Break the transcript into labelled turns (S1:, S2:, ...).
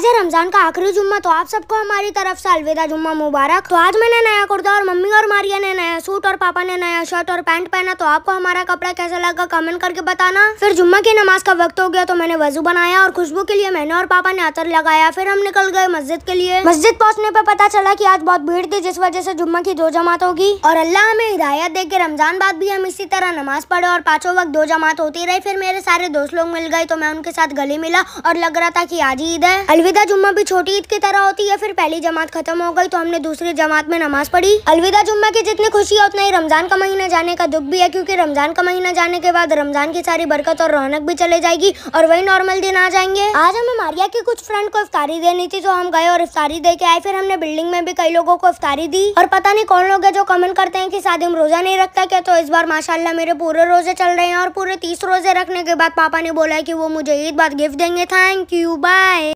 S1: आज है रमजान का आखिरी जुम्मा तो आप सबको हमारी तरफ से अलविदा जुम्मा मुबारक तो आज मैंने नया कुर्ता और मम्मी और मारिया ने नया सूट और पापा ने नया शर्ट और पैंट पहना तो आपको हमारा कपड़ा कैसा लगा कमेंट करके बताना फिर जुम्मा की नमाज का वक्त हो गया तो मैंने वजू बनाया और खुशबू के लिए मैंने और पापा ने अतर लगाया फिर हम निकल गए मस्जिद के लिए मस्जिद पहुँचने पर पता चला की आज बहुत भीड़ थी जिस वजह से जुम्मा की दो जमात होगी और अल्लाह हमें हिदायत दे के रमजान बाद भी हम इसी तरह नमाज पढ़े और पाँचों वक्त दो जमात होती रही फिर मेरे सारे दोस्त लोग मिल गए तो मैं उनके साथ गले मिला और लग रहा था की आज ही ईद है अलविदा जुम्मा भी छोटी ईद की तरह होती है फिर पहली जमात खत्म हो गई तो हमने दूसरी जमात में नमाज पढ़ी अलविदा जुम्मा की जितनी खुशी है उतना ही रमजान का महीना जाने का दुख भी है क्योंकि रमजान का महीना जाने के बाद रमजान की सारी बरकत और रौनक भी चले जाएगी और वही नॉर्मल दिन आ जाएंगे आज हमें मारिया के कुछ फ्रेंड को इफ्तारी देनी थी तो हम गए और इफ्तारी दे के आए फिर हमने बिल्डिंग में भी कई लोगों को इफ्तारी दी और पता नहीं कौन लोग है जो कमेंट करते हैं की शादी रोजा नहीं रखता क्या तो इस बार माशाला मेरे पूरे रोजे चल रहे हैं और पूरे तीस रोजे रखने के बाद पापा ने बोला की वो मुझे ईद बाद गिफ्ट देंगे थैंक यू बाय